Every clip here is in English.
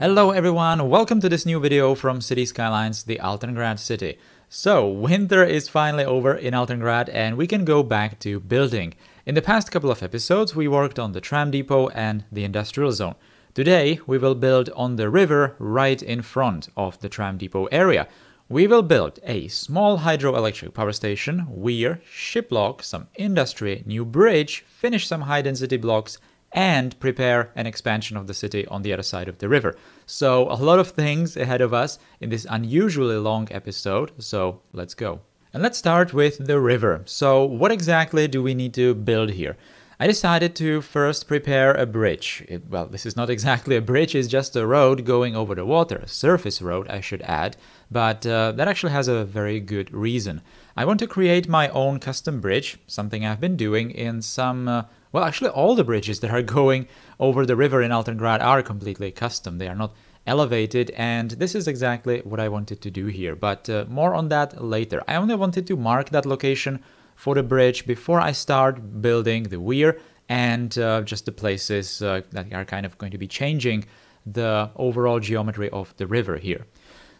Hello everyone, welcome to this new video from City Skylines, the Altengrad city. So, winter is finally over in Altengrad and we can go back to building. In the past couple of episodes we worked on the tram depot and the industrial zone. Today we will build on the river right in front of the tram depot area. We will build a small hydroelectric power station, weir, ship lock, some industry, new bridge, finish some high density blocks and prepare an expansion of the city on the other side of the river. So, a lot of things ahead of us in this unusually long episode, so let's go. And let's start with the river. So, what exactly do we need to build here? I decided to first prepare a bridge. It, well, this is not exactly a bridge, it's just a road going over the water, a surface road, I should add, but uh, that actually has a very good reason. I want to create my own custom bridge, something I've been doing in some, uh, well, actually all the bridges that are going over the river in Altengrad are completely custom. They are not elevated and this is exactly what I wanted to do here, but uh, more on that later. I only wanted to mark that location for the bridge before I start building the weir and uh, just the places uh, that are kind of going to be changing the overall geometry of the river here.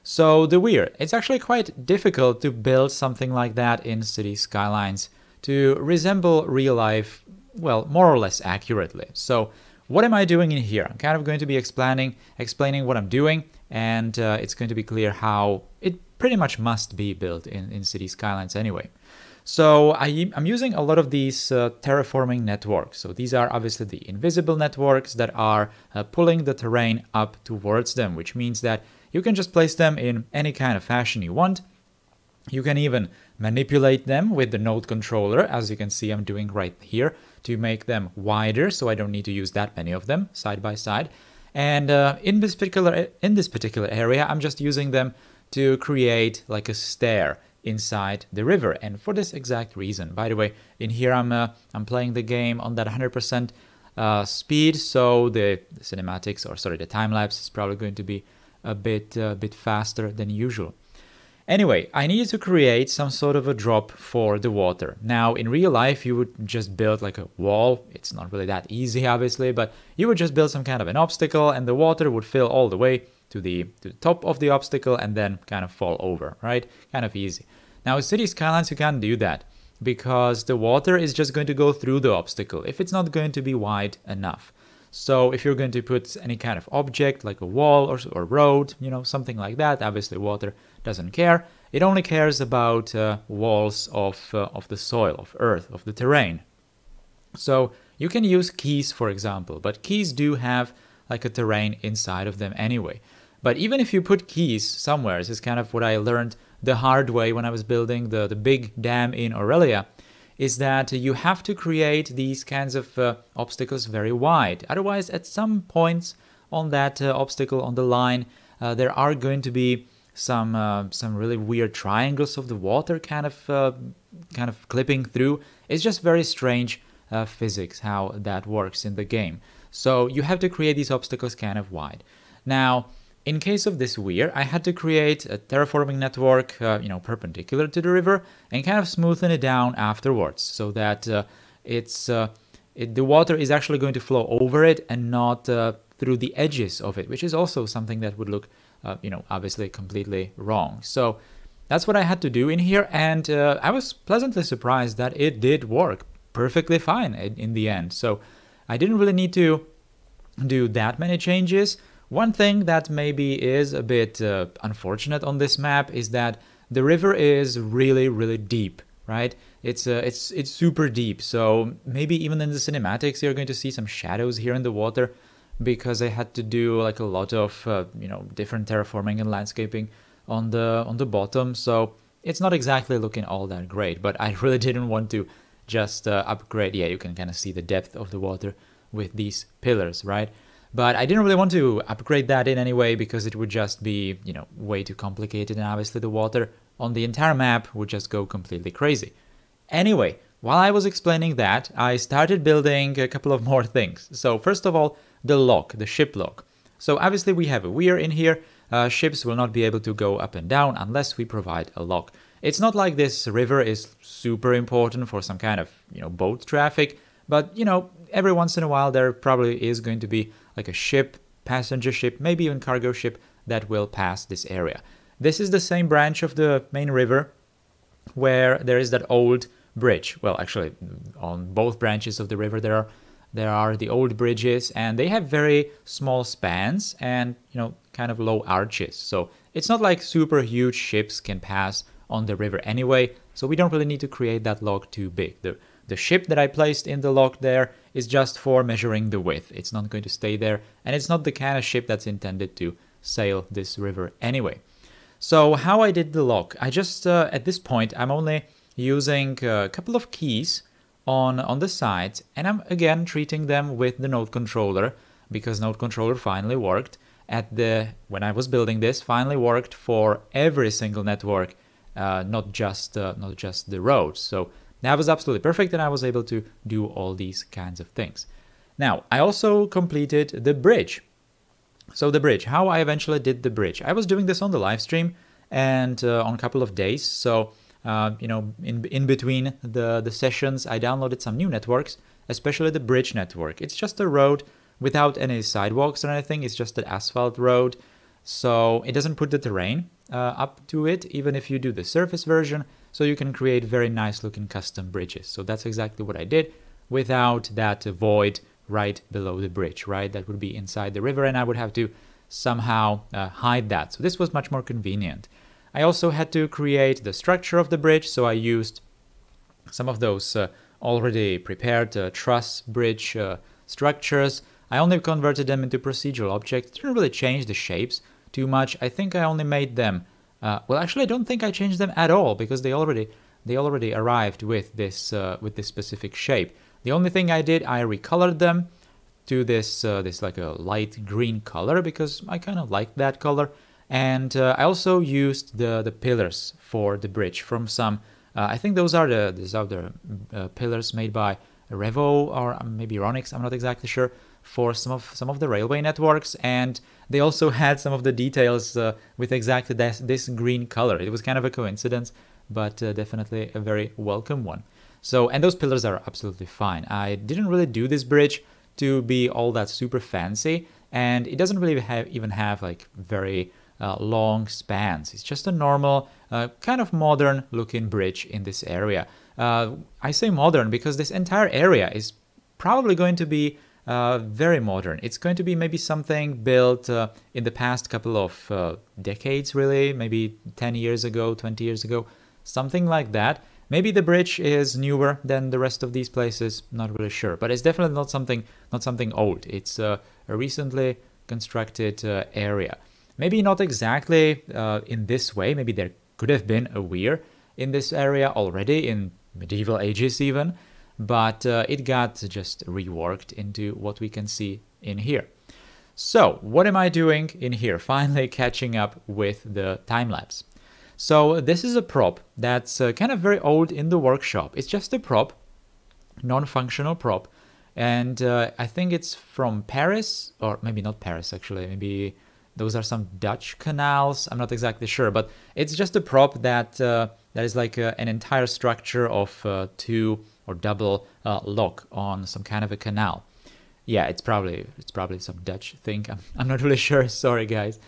So the weir, it's actually quite difficult to build something like that in city skylines to resemble real life, well, more or less accurately. So what am I doing in here? I'm kind of going to be explaining, explaining what I'm doing and uh, it's going to be clear how it pretty much must be built in, in city skylines anyway. So I, am using a lot of these uh, terraforming networks. So these are obviously the invisible networks that are uh, pulling the terrain up towards them, which means that you can just place them in any kind of fashion you want. You can even manipulate them with the node controller, as you can see I'm doing right here, to make them wider, so I don't need to use that many of them side by side. And uh, in this particular in this particular area, I'm just using them to create like a stair inside the river. And for this exact reason, by the way, in here I'm, uh, I'm playing the game on that 100% uh, speed, so the cinematics, or sorry, the time lapse is probably going to be a bit, uh, bit faster than usual. Anyway, I needed to create some sort of a drop for the water. Now, in real life, you would just build like a wall. It's not really that easy, obviously, but you would just build some kind of an obstacle and the water would fill all the way to the, to the top of the obstacle and then kind of fall over, right? Kind of easy. Now, with city skylines, you can't do that because the water is just going to go through the obstacle if it's not going to be wide enough. So if you're going to put any kind of object like a wall or, or road, you know, something like that, obviously water doesn't care. It only cares about uh, walls of, uh, of the soil, of earth, of the terrain. So you can use keys, for example, but keys do have like a terrain inside of them anyway. But even if you put keys somewhere, this is kind of what I learned the hard way when I was building the, the big dam in Aurelia, is that you have to create these kinds of uh, obstacles very wide. Otherwise, at some points on that uh, obstacle on the line, uh, there are going to be some uh, some really weird triangles of the water kind of uh, kind of clipping through. It's just very strange uh, physics how that works in the game. So you have to create these obstacles kind of wide. Now, in case of this weir, I had to create a terraforming network, uh, you know, perpendicular to the river and kind of smoothen it down afterwards so that uh, it's uh, it, the water is actually going to flow over it and not uh, through the edges of it, which is also something that would look, uh, you know, obviously completely wrong. So that's what I had to do in here, and uh, I was pleasantly surprised that it did work perfectly fine in, in, the end. So I didn't really need to do that many changes, one thing that maybe is a bit uh, unfortunate on this map is that the river is really, really deep, right? It's, uh, it's, it's super deep, so maybe even in the cinematics you're going to see some shadows here in the water because I had to do like a lot of, uh, you know, different terraforming and landscaping on the, on the bottom, so it's not exactly looking all that great, but I really didn't want to just uh, upgrade. Yeah, you can kind of see the depth of the water with these pillars, right? But I didn't really want to upgrade that in any way because it would just be, you know, way too complicated and obviously the water on the entire map would just go completely crazy. Anyway, while I was explaining that, I started building a couple of more things. So first of all, the lock, the ship lock. So obviously we have a weir in here, uh, ships will not be able to go up and down unless we provide a lock. It's not like this river is super important for some kind of, you know, boat traffic, but, you know, every once in a while there probably is going to be like a ship, passenger ship, maybe even cargo ship that will pass this area. This is the same branch of the main river where there is that old bridge. Well, actually, on both branches of the river there are there are the old bridges, and they have very small spans and you know kind of low arches. So it's not like super huge ships can pass on the river anyway. So we don't really need to create that log too big. The the ship that I placed in the lock there is just for measuring the width. It's not going to stay there and it's not the kind of ship that's intended to sail this river anyway. So how I did the lock, I just, uh, at this point, I'm only using uh, a couple of keys on, on the sides and I'm again treating them with the node controller because node controller finally worked at the, when I was building this, finally worked for every single network, uh, not just, uh, not just the roads. So that was absolutely perfect and I was able to do all these kinds of things. Now, I also completed the bridge. So the bridge, how I eventually did the bridge. I was doing this on the live stream and uh, on a couple of days. So, uh, you know, in, in between the, the sessions, I downloaded some new networks, especially the bridge network. It's just a road without any sidewalks or anything. It's just an asphalt road. So it doesn't put the terrain uh, up to it, even if you do the surface version. So you can create very nice looking custom bridges. So that's exactly what I did without that void right below the bridge, right? That would be inside the river and I would have to somehow uh, hide that. So this was much more convenient. I also had to create the structure of the bridge. So I used some of those uh, already prepared uh, truss bridge uh, structures. I only converted them into procedural objects. Didn't really change the shapes too much. I think I only made them uh, well, actually, I don't think I changed them at all because they already they already arrived with this uh, with this specific shape. The only thing I did, I recolored them to this uh, this like a light green color because I kind of like that color. And uh, I also used the the pillars for the bridge from some. Uh, I think those are the these are the uh, pillars made by Revo or maybe Ronix. I'm not exactly sure for some of some of the railway networks and. They also had some of the details uh, with exactly this, this, green color. It was kind of a coincidence, but uh, definitely a very welcome one. So, and those pillars are absolutely fine. I didn't really do this bridge to be all that super fancy, and it doesn't really have, even have like very uh, long spans. It's just a normal, uh, kind of modern looking bridge in this area. Uh, I say modern because this entire area is probably going to be uh, very modern. It's going to be maybe something built uh, in the past couple of uh, decades, really, maybe 10 years ago, 20 years ago, something like that. Maybe the bridge is newer than the rest of these places, not really sure, but it's definitely not something not something old. It's a recently constructed uh, area. Maybe not exactly uh, in this way, maybe there could have been a weir in this area already in medieval ages even, but uh, it got just reworked into what we can see in here. So what am I doing in here? Finally catching up with the time lapse. So this is a prop that's uh, kind of very old in the workshop. It's just a prop, non-functional prop. And uh, I think it's from Paris, or maybe not Paris actually, maybe those are some Dutch canals. I'm not exactly sure, but it's just a prop that uh, that is like a, uh, an entire structure of uh, two or double uh, lock on some kind of a canal. Yeah, it's probably it's probably some Dutch thing. I'm, I'm not really sure. Sorry, guys.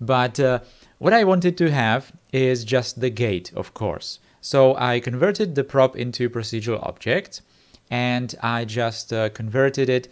But uh, what I wanted to have is just the gate, of course. So I converted the prop into procedural object and I just uh, converted it.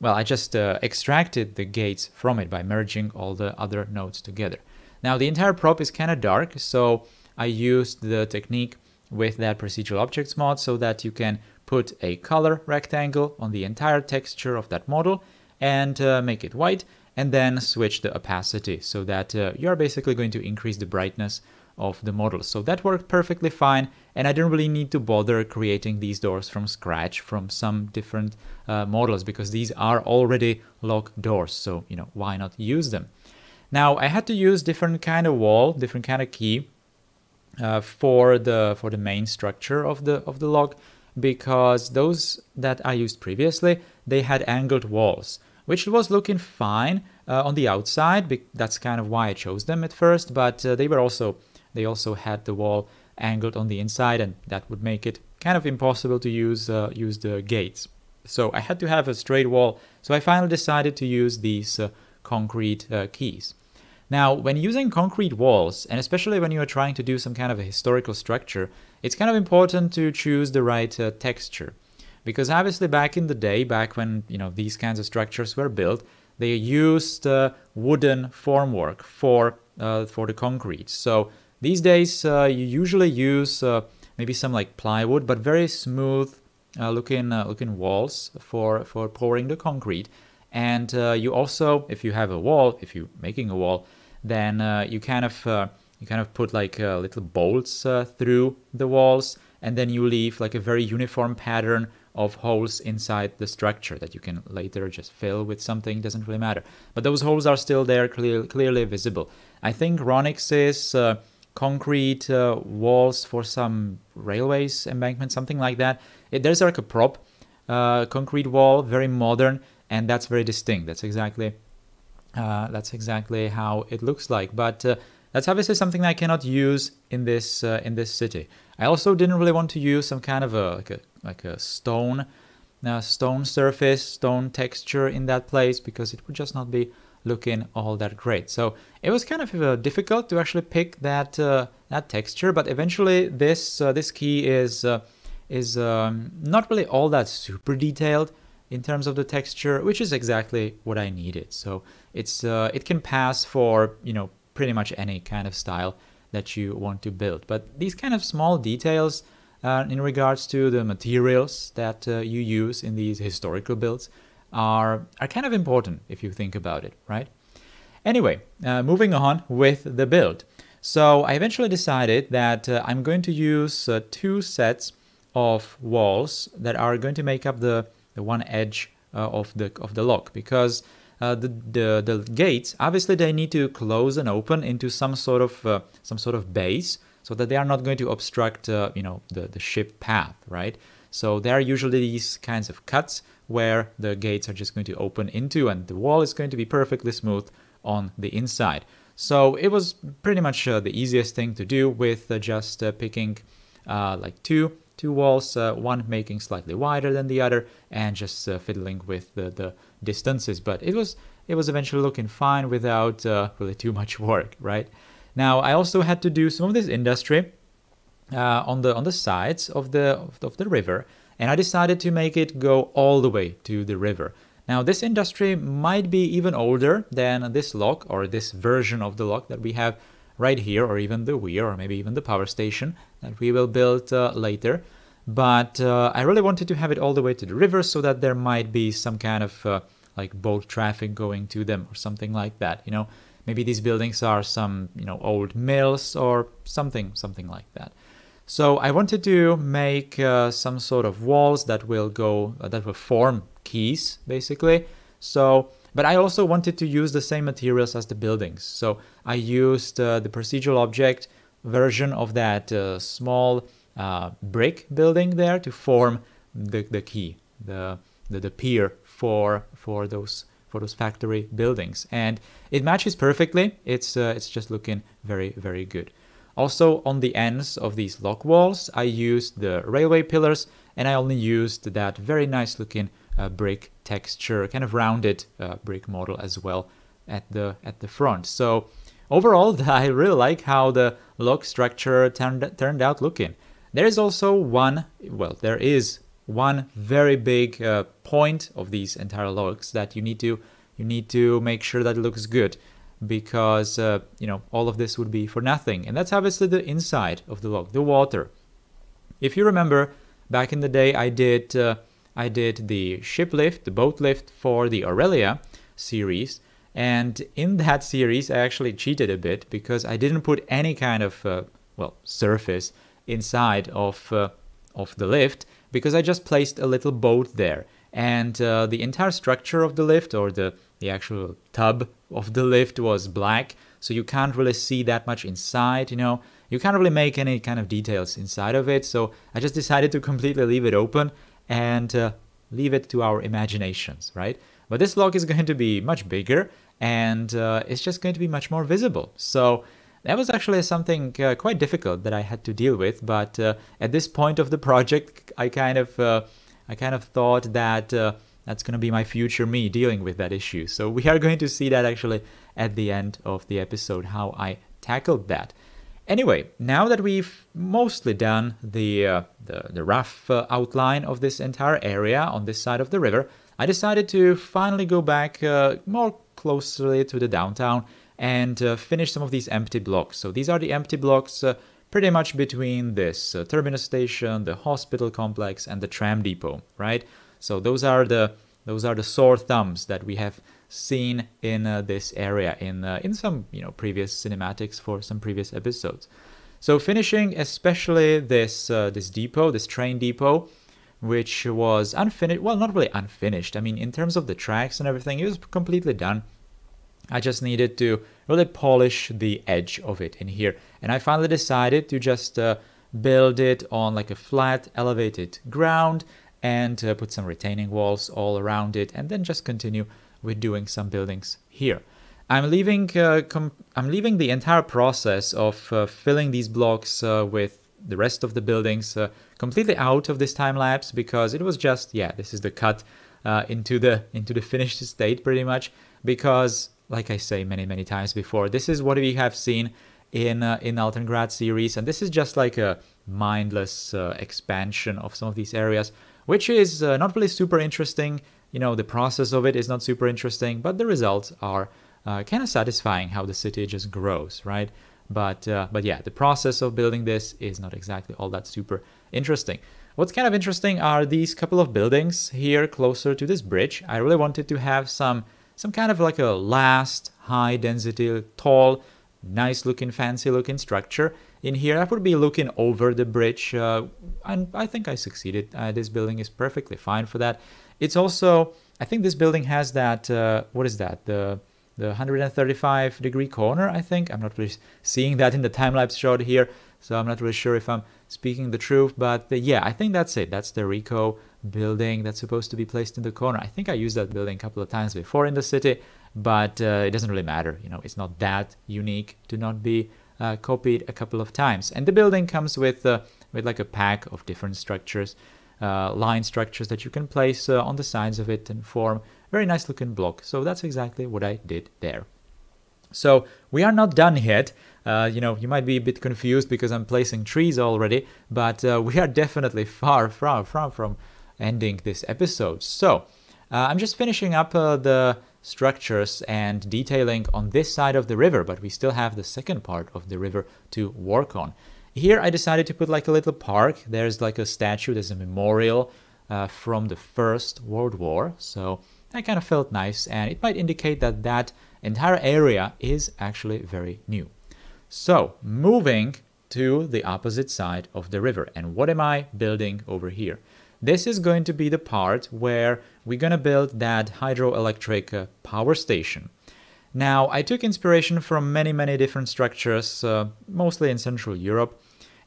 Well, I just uh, extracted the gates from it by merging all the other nodes together. Now the entire prop is kind of dark, so I used the technique with that procedural objects mod so that you can put a color rectangle on the entire texture of that model and uh, make it white and then switch the opacity so that uh, you're basically going to increase the brightness of the model. So that worked perfectly fine and I didn't really need to bother creating these doors from scratch from some different uh, models because these are already locked doors. So, you know, why not use them? Now I had to use different kind of wall, different kind of key uh, for the for the main structure of the of the log because those that I used previously they had angled walls which was looking fine uh, on the outside that's kind of why I chose them at first but uh, they were also they also had the wall angled on the inside and that would make it kind of impossible to use uh, use the gates so I had to have a straight wall so I finally decided to use these uh, concrete uh, keys now, when using concrete walls, and especially when you are trying to do some kind of a historical structure, it's kind of important to choose the right uh, texture. Because obviously back in the day, back when, you know, these kinds of structures were built, they used uh, wooden formwork for, uh, for the concrete. So these days uh, you usually use uh, maybe some like plywood, but very smooth uh, looking, looking walls for, for pouring the concrete. And you also, if you have a wall, if you're making a wall, then uh, you kind of uh, you kind of put like uh, little bolts uh, through the walls, and then you leave like a very uniform pattern of holes inside the structure that you can later just fill with something. Doesn't really matter. But those holes are still there, clear, clearly visible. I think Ronix's uh, concrete walls for some railways embankment, something like that. It, eh, there's like a prop concrete wall, very modern, and that's very distinct. That's exactly uh, that's exactly how it looks like. But uh, that's obviously something that I cannot use in this uh, in this city. I also didn't really want to use some kind of a like a like a stone uh, stone surface, stone texture in that place because it would just not be looking all that great. So it was kind of uh, difficult to actually pick that uh, that texture. But eventually, this uh, this key is is um, not really all that super detailed in terms of the texture, which is exactly what I needed. So it's uh, it can pass for, you know, pretty much any kind of style that you want to build. But these kind of small details uh, in regards to the materials that uh, you use in these historical builds are, are kind of important if you think about it, right? Anyway, uh, moving on with the build. So I eventually decided that uh, I'm going to use uh, two sets of walls that are going to make up the the one edge uh, of the of the lock because uh, the, the, the gates obviously they need to close and open into some sort of uh, some sort of base so that they are not going to obstruct you know the the ship path right so there are usually these kinds of cuts where the gates are just going to open into and the wall is going to be perfectly smooth on the inside. So it was pretty much uh, the easiest thing to do with uh, just uh, picking like two two walls, uh, one making slightly wider than the other, and just uh, fiddling with the, the distances. But it was it was eventually looking fine without uh, really too much work, right? Now I also had to do some of this industry uh, on the on the sides of the of the river, and I decided to make it go all the way to the river. Now this industry might be even older than this lock or this version of the lock that we have right here, or even the weir, or maybe even the power station that we will build uh, later. But uh, I really wanted to have it all the way to the river so that there might be some kind of uh, like boat traffic going to them or something like that, you know. Maybe these buildings are some, you know, old mills or something, something like that. So I wanted to make uh, some sort of walls that will go, uh, that will form keys, basically. So but I also wanted to use the same materials as the buildings. So I used uh, the procedural object version of that uh, small uh, brick building there to form the, the key, the, the, the pier for, for, those, for those factory buildings. And it matches perfectly. It's, uh, it's just looking very, very good. Also on the ends of these lock walls, I used the railway pillars and I only used that very nice looking uh, brick texture, kind of rounded uh, brick model as well at the at the front. So overall, I really like how the log structure turned, turned out looking. There is also one, well, there is one very big uh, point of these entire logs that you need to you need to make sure that it looks good because uh, you know all of this would be for nothing and that's obviously the inside of the log the water if you remember back in the day i did uh, I did the ship lift, the boat lift for the Aurelia series. And in that series, I actually cheated a bit because I didn't put any kind of, uh, well, surface inside of, uh, of the lift because I just placed a little boat there. And uh, the entire structure of the lift or the, the actual tub of the lift was black. So you can't really see that much inside, you know. You can't really make any kind of details inside of it. So I just decided to completely leave it open and uh, leave it to our imaginations, right? But this log is going to be much bigger and uh, it's just going to be much more visible. So that was actually something uh, quite difficult that I had to deal with. But uh, at this point of the project, I kind of, uh, I kind of thought that uh, that's going to be my future me dealing with that issue. So we are going to see that actually at the end of the episode, how I tackled that. Anyway, now that we've mostly done the, uh, the, the, rough uh, outline of this entire area on this side of the river, I decided to finally go back uh, more closely to the downtown and uh, finish some of these empty blocks. So these are the empty blocks uh, pretty much between this uh, terminus station, the hospital complex and the tram depot, right? So those are the those are the sore thumbs that we have seen in uh, this area in uh, in some you know previous cinematics for some previous episodes. So finishing especially this uh, this depot, this train depot, which was unfinished. Well, not really unfinished. I mean, in terms of the tracks and everything, it was completely done. I just needed to really polish the edge of it in here, and I finally decided to just uh, build it on like a flat elevated ground and uh, put some retaining walls all around it and then just continue with doing some buildings here. I'm leaving uh, I'm leaving the entire process of uh, filling these blocks uh, with the rest of the buildings uh, completely out of this time lapse because it was just yeah this is the cut uh, into the into the finished state pretty much because like I say many many times before this is what we have seen in uh, in Altengrad series and this is just like a mindless uh, expansion of some of these areas which is not really super interesting you know, the process of it is not super interesting, but the results are uh, kind of satisfying how the city just grows, right? But, uh, but yeah, the process of building this is not exactly all that super interesting. What's kind of interesting are these couple of buildings here closer to this bridge. I really wanted to have some, some kind of like a last high density, tall, nice looking, fancy looking structure in here. I would be looking over the bridge uh, and I think I succeeded. Uh, this building is perfectly fine for that. It's also, I think this building has that, uh, what is that? The the 135 degree corner, I think. I'm not really seeing that in the time-lapse shot here, so I'm not really sure if I'm speaking the truth, but the, uh, yeah, I think that's it. That's the Rico building that's supposed to be placed in the corner. I think I used that building a couple of times before in the city, but uh, it doesn't really matter. You know, it's not that unique to not be uh, copied a couple of times. And the building comes with, uh, with like a pack of different structures uh, line structures that you can place uh, on the sides of it and form very nice looking block. So that's exactly what I did there. So we are not done yet. Uh, you know, you might be a bit confused because I'm placing trees already, but uh, we are definitely far, far, far from ending this episode. So uh, I'm just finishing up the structures and detailing on this side of the river, but we still have the second part of the river to work on. Here I decided to put like a little park. There's like a statue, there's a memorial uh, from the First World War. So that kind of felt nice and it might indicate that that entire area is actually very new. So moving to the opposite side of the river. And what am I building over here? This is going to be the part where we're going to build that hydroelectric uh, power station. Now, I took inspiration from many, many different structures, uh, mostly in Central Europe,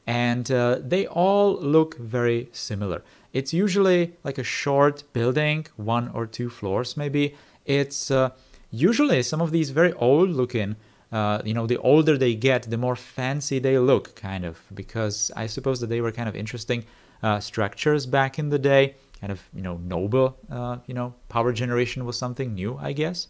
and uh, they all look very similar. It's usually like a short building, one or two floors maybe. It's uh, usually some of these very old looking. Uh, you know, the older they get, the more fancy they look, kind of, because I suppose that they were kind of interesting uh, structures back in the day, kind of, you know, noble, uh, you know, power generation was something new, I guess.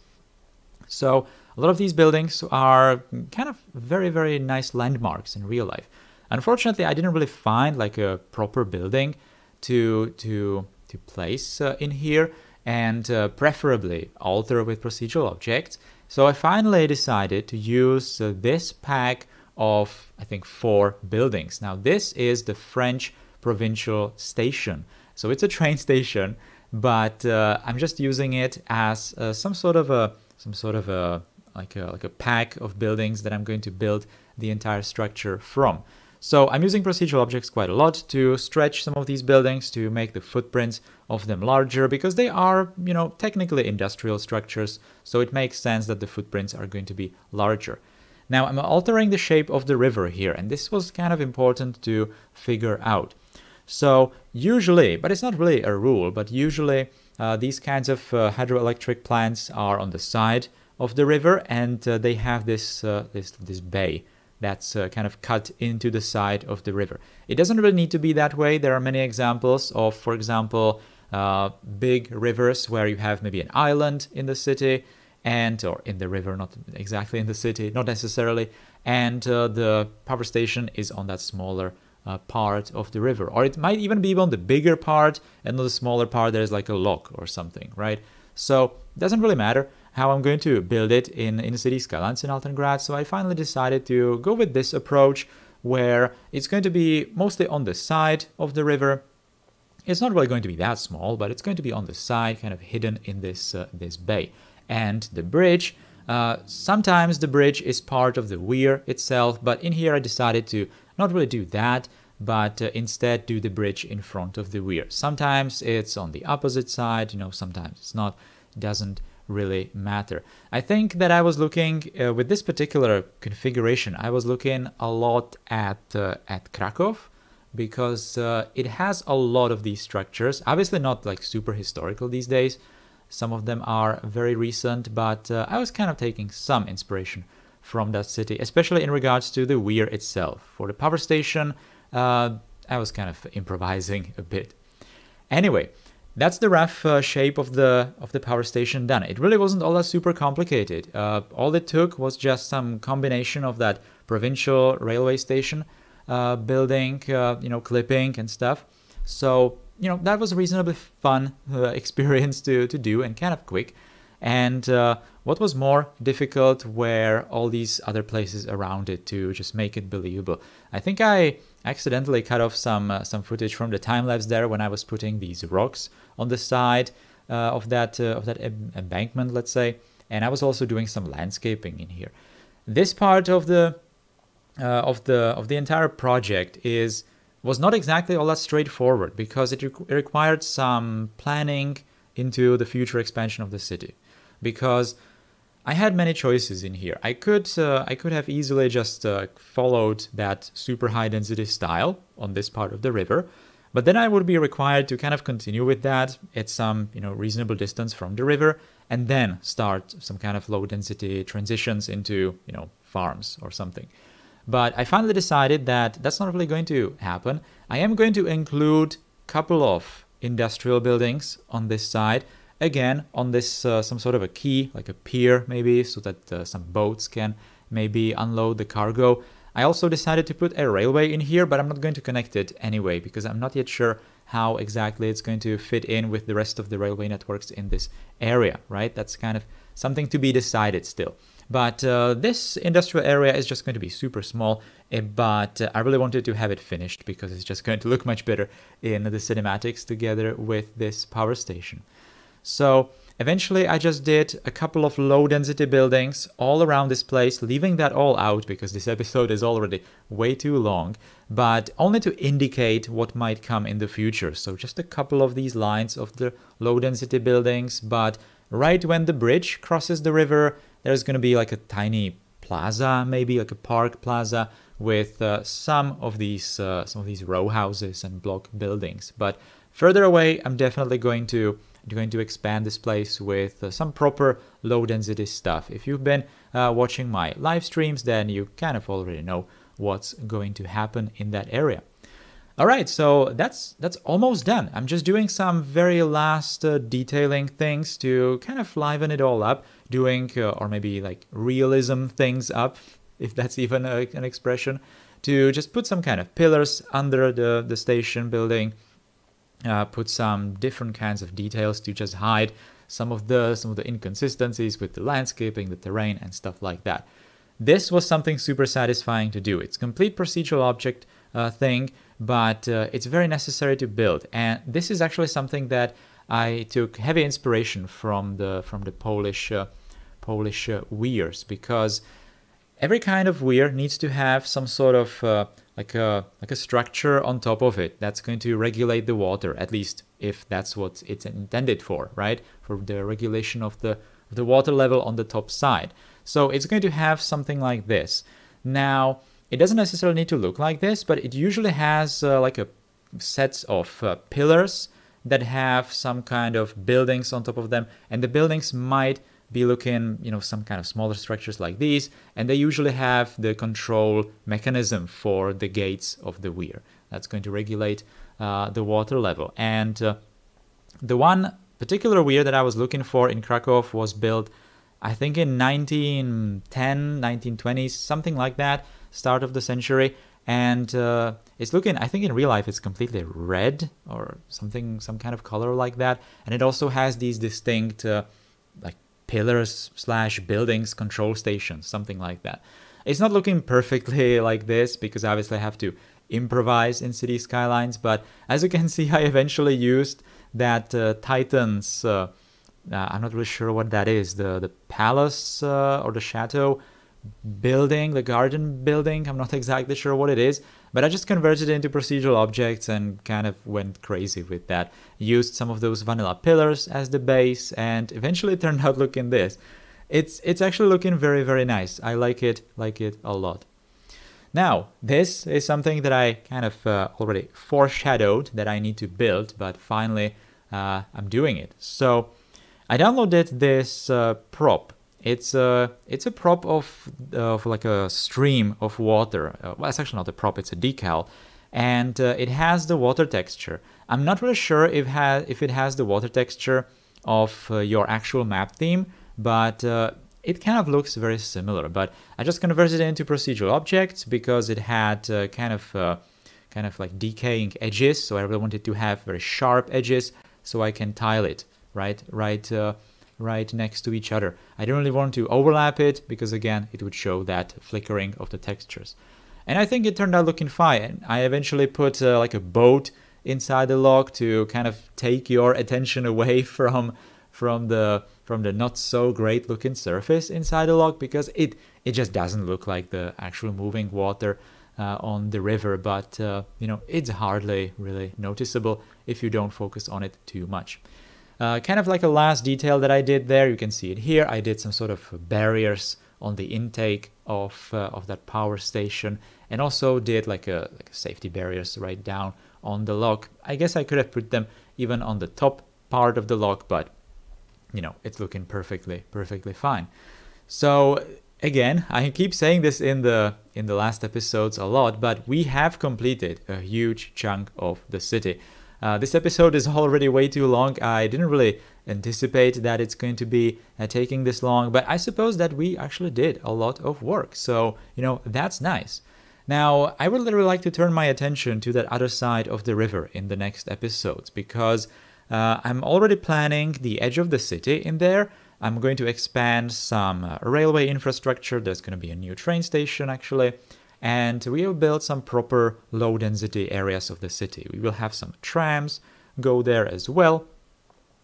So a lot of these buildings are kind of very, very nice landmarks in real life. Unfortunately, I didn't really find like a proper building to, to, to place uh, in here and uh, preferably alter with procedural objects. So I finally decided to use uh, this pack of, I think, four buildings. Now, this is the French provincial station. So it's a train station, but uh, I'm just using it as uh, some sort of a some sort of a like a like a pack of buildings that I'm going to build the entire structure from. So I'm using procedural objects quite a lot to stretch some of these buildings to make the footprints of them larger because they are, you know, technically industrial structures, so it makes sense that the footprints are going to be larger. Now I'm altering the shape of the river here and this was kind of important to figure out. So usually, but it's not really a rule, but usually uh, these kinds of uh, hydroelectric plants are on the side of the river and uh, they have this, uh, this, this bay that's uh, kind of cut into the side of the river. It doesn't really need to be that way. There are many examples of, for example, uh, big rivers where you have maybe an island in the city and or in the river, not exactly in the city, not necessarily, and uh, the power station is on that smaller uh, part of the river. Or it might even be on the bigger part and on the smaller part there's like a lock or something, right? So it doesn't really matter how I'm going to build it in, in City Skylines in Altengrad. So I finally decided to go with this approach where it's going to be mostly on the side of the river. It's not really going to be that small, but it's going to be on the side, kind of hidden in this, uh, this bay. And the bridge, uh, sometimes the bridge is part of the weir itself, but in here I decided to not really do that, but uh, instead do the bridge in front of the weir. Sometimes it's on the opposite side, you know, sometimes it's not, doesn't really matter. I think that I was looking, uh, with this particular configuration, I was looking a lot at, uh, at Krakow, because uh, it has a lot of these structures, obviously not like super historical these days, some of them are very recent, but uh, I was kind of taking some inspiration from that city, especially in regards to the weir itself. For the power station, uh, I was kind of improvising a bit. Anyway, that's the rough uh, shape of the of the power station done. It really wasn't all that super complicated. Uh, all it took was just some combination of that provincial railway station uh, building, uh, you know, clipping and stuff. So you know that was a reasonably fun uh, experience to to do and kind of quick. And uh, what was more difficult were all these other places around it to just make it believable. I think I accidentally cut off some uh, some footage from the time lapse there when I was putting these rocks on the side uh, of that uh, of that embankment, let's say. And I was also doing some landscaping in here. This part of the uh, of the of the entire project is was not exactly all that straightforward because it, re it required some planning into the future expansion of the city because I had many choices in here. I could uh, I could have easily just uh, followed that super high density style on this part of the river, but then I would be required to kind of continue with that at some you know reasonable distance from the river, and then start some kind of low density transitions into you know farms or something. But I finally decided that that's not really going to happen. I am going to include a couple of industrial buildings on this side again on this uh, some sort of a key like a pier maybe so that uh, some boats can maybe unload the cargo I also decided to put a railway in here but I'm not going to connect it anyway because I'm not yet sure how exactly it's going to fit in with the rest of the railway networks in this area right that's kind of something to be decided still but uh, this industrial area is just going to be super small eh, but uh, I really wanted to have it finished because it's just going to look much better in the cinematics together with this power station. So eventually I just did a couple of low density buildings all around this place, leaving that all out because this episode is already way too long, but only to indicate what might come in the future. So just a couple of these lines of the low density buildings, but right when the bridge crosses the river, there's going to be like a tiny plaza, maybe like a park plaza with uh, some of these uh, some of these row houses and block buildings. But Further away, I'm definitely going to going to expand this place with uh, some proper low density stuff. If you've been uh, watching my live streams, then you kind of already know what's going to happen in that area. All right, so that's that's almost done. I'm just doing some very last uh, detailing things to kind of liven it all up, doing uh, or maybe like realism things up, if that's even a, uh, an expression, to just put some kind of pillars under the, the station building, uh, put some different kinds of details to just hide some of the some of the inconsistencies with the landscaping, the terrain, and stuff like that. This was something super satisfying to do. It's complete procedural object uh, thing, but uh, it's very necessary to build. And this is actually something that I took heavy inspiration from the from the Polish uh, Polish uh, weirs because every kind of weir needs to have some sort of uh, like a like a structure on top of it that's going to regulate the water at least if that's what it's intended for right for the regulation of the of the water level on the top side so it's going to have something like this now it doesn't necessarily need to look like this but it usually has uh, like a sets of uh, pillars that have some kind of buildings on top of them and the buildings might be looking, you know, some kind of smaller structures like these, and they usually have the control mechanism for the gates of the weir. That's going to regulate uh, the water level. And uh, the one particular weir that I was looking for in Krakow was built, I think, in 1910, 1920s, something like that, start of the century. And uh, it's looking, I think, in real life, it's completely red or something, some kind of color like that. And it also has these distinct, uh, like pillars slash buildings control stations, something like that. It's not looking perfectly like this because obviously I have to improvise in City Skylines, but as you can see, I eventually used that uh, Titan's, uh, uh, I'm not really sure what that is, the, the palace uh, or the chateau building, the garden building, I'm not exactly sure what it is, but I just converted it into procedural objects and kind of went crazy with that. Used some of those vanilla pillars as the base and eventually turned out looking this. It's, it's actually looking very, very nice. I like it, like it a lot. Now, this is something that I kind of uh, already foreshadowed that I need to build, but finally uh, I'm doing it. So I downloaded this uh, prop it's a it's a prop of uh, of like a stream of water. Uh, well, it's actually not a prop; it's a decal, and uh, it has the water texture. I'm not really sure if ha if it has the water texture of uh, your actual map theme, but uh, it kind of looks very similar. But I just converted it into procedural objects because it had uh, kind of kind of like decaying edges, so I really wanted to have very sharp edges so I can tile it right right right next to each other. I don't really want to overlap it because again, it would show that flickering of the textures. And I think it turned out looking fine. I eventually put uh, like a boat inside the log to kind of take your attention away from from the from the not so great looking surface inside the log because it it just doesn't look like the actual moving water uh, on the river but uh, you know it's hardly really noticeable if you don't focus on it too much uh, kind of like a last detail that I did there, you can see it here. I did some sort of barriers on the intake of, uh, of that power station and also did like a, like a safety barriers right down on the lock. I guess I could have put them even on the top part of the lock, but you know, it's looking perfectly, perfectly fine. So again, I keep saying this in the in the last episodes a lot, but we have completed a huge chunk of the city. Uh, this episode is already way too long. I didn't really anticipate that it's going to be uh, taking this long, but I suppose that we actually did a lot of work. So, you know, that's nice. Now, I would literally like to turn my attention to that other side of the river in the next episodes because uh, I'm already planning the edge of the city in there. I'm going to expand some uh, railway infrastructure. There's going to be a new train station, actually and we will build some proper low density areas of the city. We will have some trams go there as well.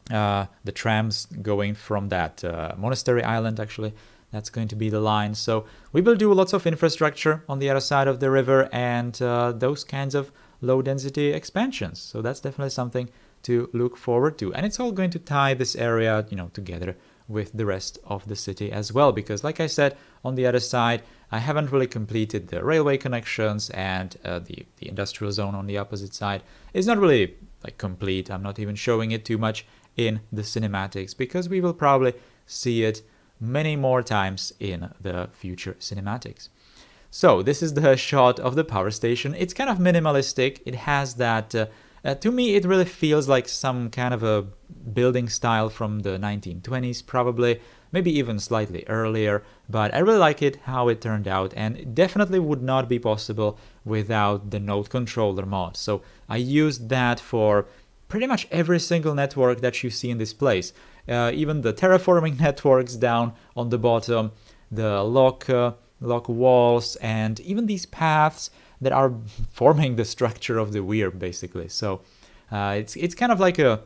Uh, the trams going from that uh, monastery island actually that's going to be the line so we will do lots of infrastructure on the other side of the river and uh, those kinds of low density expansions so that's definitely something to look forward to and it's all going to tie this area you know together with the rest of the city as well because like i said on the other side I haven't really completed the railway connections and uh, the, the industrial zone on the opposite side is not really like complete. I'm not even showing it too much in the cinematics because we will probably see it many more times in the future cinematics. So this is the shot of the power station. It's kind of minimalistic. It has that, uh, uh, to me, it really feels like some kind of a building style from the 1920s probably maybe even slightly earlier, but I really like it how it turned out and definitely would not be possible without the Node Controller mod. So I used that for pretty much every single network that you see in this place. Uh, even the terraforming networks down on the bottom, the lock, uh, lock walls, and even these paths that are forming the structure of the weir, basically. So uh, it's, it's kind of like a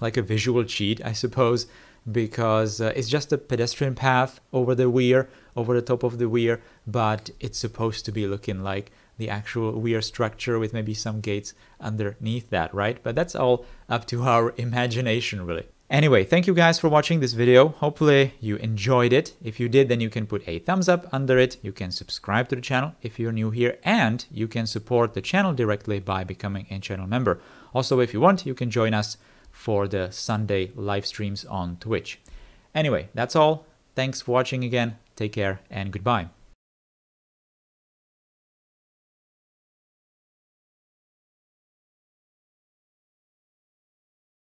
like a visual cheat, I suppose, because uh, it's just a pedestrian path over the weir, over the top of the weir, but it's supposed to be looking like the actual weir structure with maybe some gates underneath that, right? But that's all up to our imagination, really. Anyway, thank you guys for watching this video. Hopefully you enjoyed it. If you did, then you can put a thumbs up under it. You can subscribe to the channel if you're new here and you can support the channel directly by becoming a channel member. Also, if you want, you can join us for the Sunday live streams on Twitch. Anyway, that's all. Thanks for watching again. Take care and goodbye.